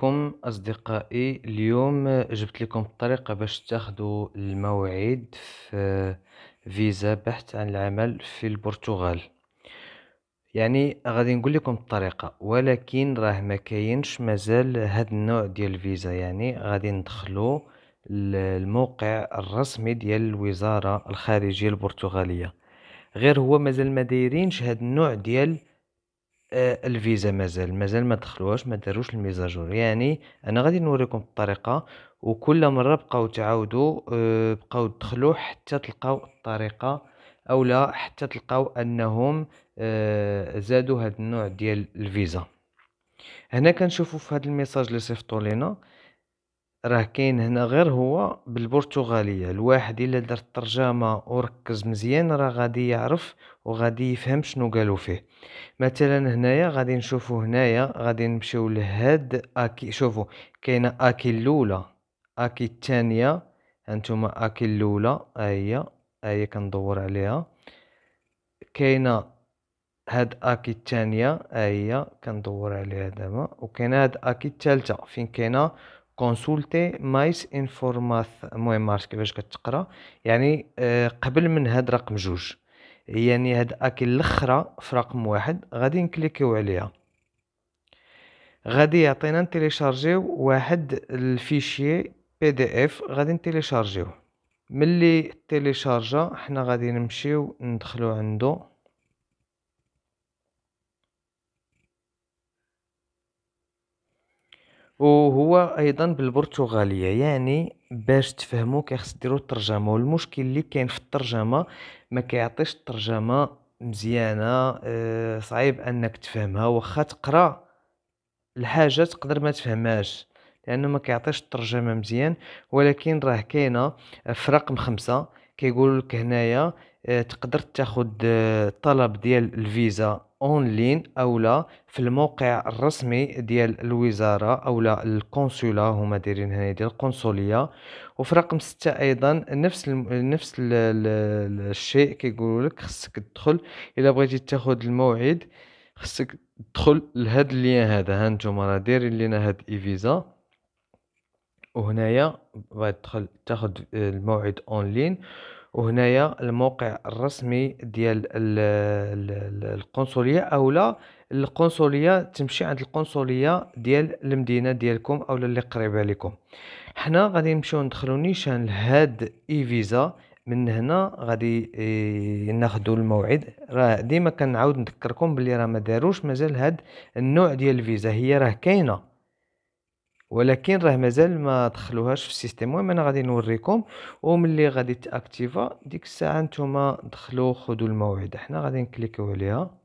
كم اصدقائي اليوم جبت لكم الطريقه باش تاخذوا الموعد في فيزا بحث عن العمل في البرتغال يعني غادي نقول لكم الطريقه ولكن راه ما كاينش مازال هذا النوع ديال الفيزا يعني غادي ندخلوا الموقع الرسمي ديال الوزاره الخارجيه البرتغاليه غير هو مازال ما دايرينش هذا النوع ديال آه، الفيزا مازال مازال ما دخلوهاش ما داروش الميزاجور يعني انا غادي نوريكم الطريقه وكل مره بقاو تعاودوا آه، بقاو تدخلوا حتى تلقاو الطريقه او لا حتى تلقاو انهم آه، زادوا هذا النوع ديال الفيزا هنا كنشوفوا في هذا الميساج اللي صيفطوا لينا راه كاين هنا غير هو بالبرتغاليه الواحد الا دار الترجمه وركز مزيان راه غادي يعرف وغادي يفهم شنو قالوا فيه مثلا هنايا غادي نشوفوا هنايا غادي نمشيو لهاد اكي شوفوا كاينه اكي الاولى اكي الثانيه هانتوما اكي الاولى هي هي كندور عليها كاينه هاد اكي الثانيه هي كندور عليها دابا وكاينه هاد اكي الثالثه فين كاينه كونسولتي مايس انفورماث المهم عرفتش كيفاش كتقرا يعني آه، قبل من هاد رقم جوج يعني هاد اكي الاخرى في رقم واحد غادي نكليكيو عليها غادي يعطينا نتيليشارجيو واحد الفيشي بي دي اف غادي نتيليشارجيوه ملي تيليشارجا حنا غادي نمشيو ندخلو عندو وهو ايضا بالبرتغاليه يعني باش تفهموا كيخص ديروا الترجمه والمشكل اللي كاين في الترجمه ما كيعطيش الترجمه مزيانه آه، صعيب انك تفهمها واخا تقرا الحاجه تقدر ما تفهمهاش لانه ما كيعطيش الترجمه مزيان ولكن راه كاينه في رقم خمسة كيقول لك هنايا آه، تقدر تاخد آه، طلب ديال الفيزا اونلاين لا في الموقع الرسمي ديال الوزاره او لا القنصله هما دايرين هنا ديال القنصليه وفي رقم ستة ايضا نفس الـ نفس الـ الشيء كيقولوا لك خصك تدخل الا بغيتي تاخد الموعد خصك تدخل لهاد اللين هذا ها نتوما راه دايرين لينا هاد اي فيزا وهنايا تدخل تاخد آه، الموعد اونلاين وهنايا الموقع الرسمي ديال القنصليه اولا القنصليه تمشي عند القنصليه ديال المدينه ديالكم اولا اللي قريبه لكم حنا غادي نمشيو ندخلو نيشان لهاد اي فيزا من هنا غادي إيه ناخذ الموعد راه ديما كنعاود نذكركم بلي راه ما داروش مازال هاد النوع ديال الفيزا هي راه كاينه ولكن راه مازال ما دخلوهاش في السيستم المهم انا غادي نوريكم وملي غادي تاكتيفا ديك الساعه نتوما دخلوا خذوا الموعد حنا غادي نكليكيو عليها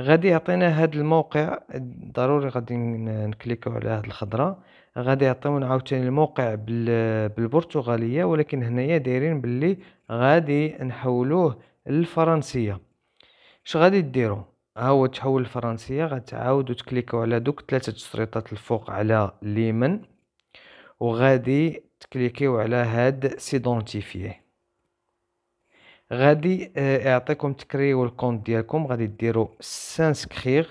غادي يعطينا هاد الموقع ضروري غادي نكليكو على هاد الخضره غادي يعطيونا عاوتاني الموقع بالبرتغاليه ولكن هنايا دايرين باللي غادي نحولوه للفرنسيه اش غادي ديروا ها هو تحول الفرنسية غتعاودو تكليكيو على دوك ثلاثة تشريطات الفوق على ليمن وغادي تكليكيو على هاد سيدونتيفي غادي آه، يعطيكم تكريو الكونت ديالكم غادي ديروا سانسكريغ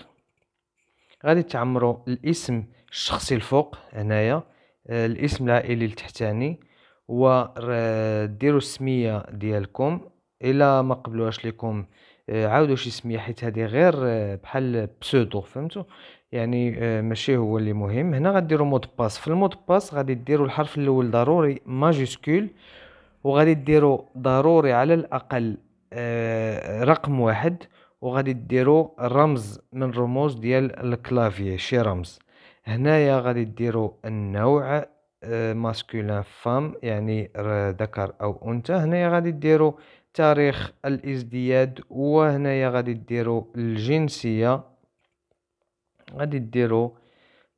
غادي تعمروا الاسم الشخصي الفوق هنايا آه، الاسم العائلي التحتاني وديروا آه، السميه ديالكم الا ما قبلوهاش لكم عاود شي سميه حيت هذه غير آه، بحال بسودو فهمتوا يعني آه، ماشي هو اللي مهم هنا غديروا مود باس في المود باس غادي ديروا الحرف الاول ضروري ماجيسكول وغادي ديروا ضروري على الاقل آه، رقم واحد وغادي ديروا رمز من رموز ديال الكلافيه شي رمز هنايا غادي ديروا النوع ماسكولين فام يعني ذكر او انثى هنايا غادي ديروا تاريخ الازدياد وهنايا غادي ديرو الجنسيه غادي ديرو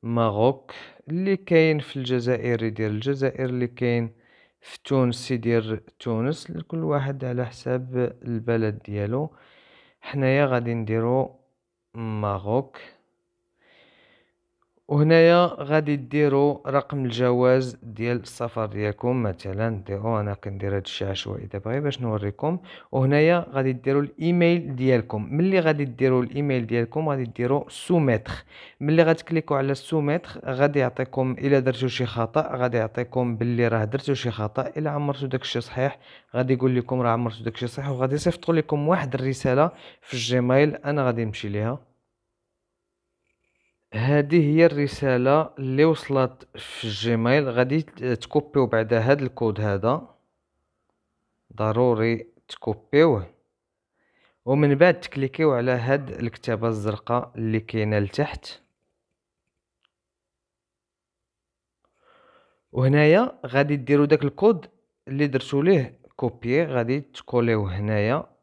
ماروك اللي كاين في الجزائر يدير الجزائر اللي كاين في تونس يدير تونس لكل واحد على حساب البلد ديالو حنايا غادي نديرو ماروك وهنايا غادي ديروا رقم الجواز ديال السفر ديالكم مثلا ديرو انا كندير هادشي الشيء عشوائي دابا غير باش نوريكم وهنايا غادي ديروا الايميل ديالكم ملي غادي ديروا الايميل ديالكم غادي ديروا سوميتر ملي غتكليكوا على سوميتر غادي يعطيكم الا درتو شي خطا غادي يعطيكم باللي راه درتو شي خطا الا عمرتو داكشي صحيح غادي يقول لكم راه عمرتو داكشي صحيح وغادي يصيفطوا لكم واحد الرساله في الجيميل انا غادي نمشي ليها هذه هي الرساله اللي وصلت في الجيميل غادي تكوبيو بعد هذا الكود هذا ضروري تكوبيوه ومن بعد تكليكيو على هاد الكتابه الزرقاء اللي كاينه لتحت وهنايا غادي ديروا داك الكود اللي درتو ليه كوبي غادي تكوليوه هنايا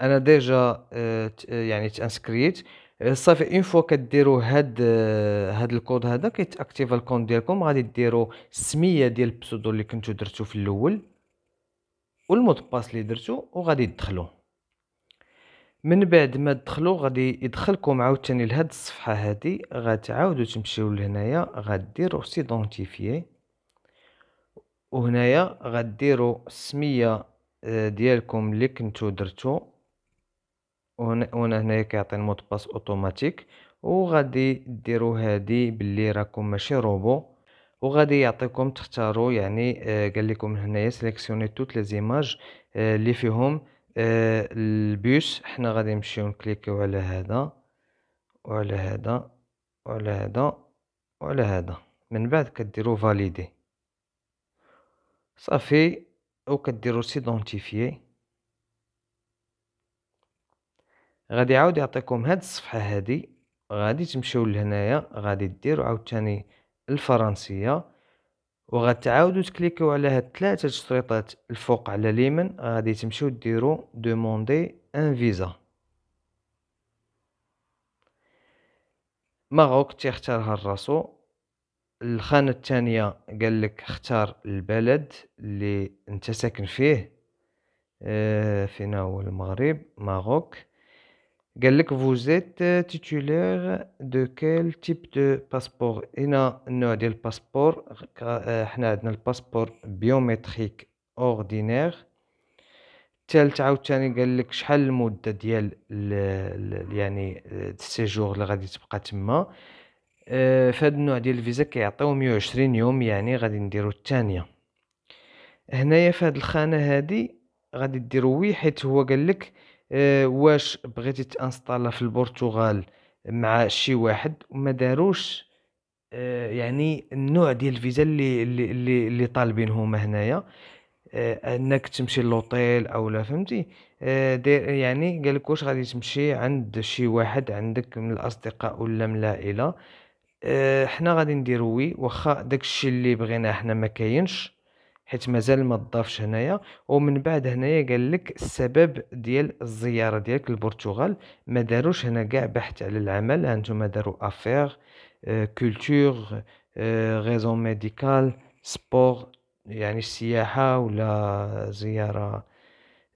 انا ديجا آه، آه، يعني تانسكريت صافي اون فوا كديروا هاد آه، هاد الكود هذا كيتاكتيفا الكونت ديالكم غادي ديروا السميه ديال البسودو اللي كنتو درتو في الاول والمود باس اللي درتو وغادي تدخلوا من بعد ما تدخلوا غادي يدخلكم عاوتاني لهاد الصفحه هادي غتعاودوا تمشيو لهنايا غديروا سيدونتيفيي وهنايا غديروا السميه ديالكم اللي كنتو درتو وهنا هنا كيعطي المود باس اوتوماتيك وغادي ديروا هادي باللي راكم ماشي روبو وغادي يعطيكم تختاروا يعني آه، قال لكم هنايا سيليكسيوني توت لي زيماج اللي آه، فيهم آه، البيوس حنا غادي نمشيو نكليكيو على هذا وعلى هذا وعلى هذا وعلى هذا من بعد كديروا فاليدي صافي وكديروا سيدونتيفيي غادي يعاود يعطيكم هاد الصفحه هادي غادي تمشيو لهنايا غادي ديروا عاوتاني الفرنسيه وغتعاودوا تكليكيو على هاد ثلاثه الشريطات الفوق على اليمين غادي تمشيو ديروا دوموندي ان فيزا ماروك تيختارها الراسو الخانة الثانية قال لك اختار البلد اللي انت ساكن فيه اه فينا هو المغرب ماروك قال لك فوزيت تيتولير دو كيل تيب دو باسبور هنا النوع ديال الباسبور حنا عندنا الباسبور بيومتريك اوردينير تالت عاوتاني قال لك شحال المده ديال يعني آه، السيجور اللي غادي تبقى تما آه، فهاد النوع ديال الفيزا كيعطيو 120 يوم يعني غادي نديرو الثانيه هنايا في الخانه هادي غادي ديرو وي حيت هو قال لك آه، واش بغيتي تانستالا في البرتغال مع شي واحد وما داروش آه، يعني النوع ديال الفيزا اللي اللي اللي طالبين هما هنايا آه، انك تمشي لوطيل او لا فهمتي دير يعني قال لك واش غادي تمشي عند شي واحد عندك من الاصدقاء ولا من العائله حنا غادي نديرو وي واخا داكشي اللي بغينا حنا ما كاينش حيت مازال ما تضافش هنايا ومن بعد هنايا قال لك السبب ديال الزياره ديالك للبرتغال ما داروش هنا كاع بحث على العمل هانتوما داروا افير كولتور ريزون ميديكال سبور يعني السياحه ولا زياره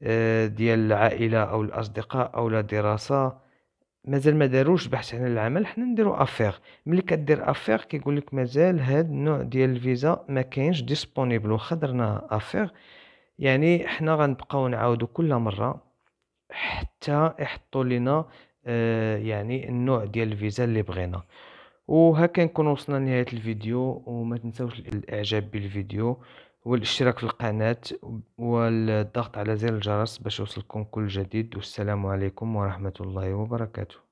آه، ديال العائله او الاصدقاء او لا دراسه مازال ما داروش بحث على العمل حنا نديرو افير ملي كدير افير كيقول لك مازال هاد النوع ديال الفيزا ما كاينش ديسپونبل واخا درنا افير يعني حنا غنبقاو نعاودو كل مره حتى يحطوا لينا آه يعني النوع ديال الفيزا اللي بغينا وهكا نكون وصلنا لنهايه الفيديو وما تنساوش الاعجاب بالفيديو والاشتراك في القناة والضغط على زر الجرس باش يوصلكم كل جديد والسلام عليكم ورحمة الله وبركاته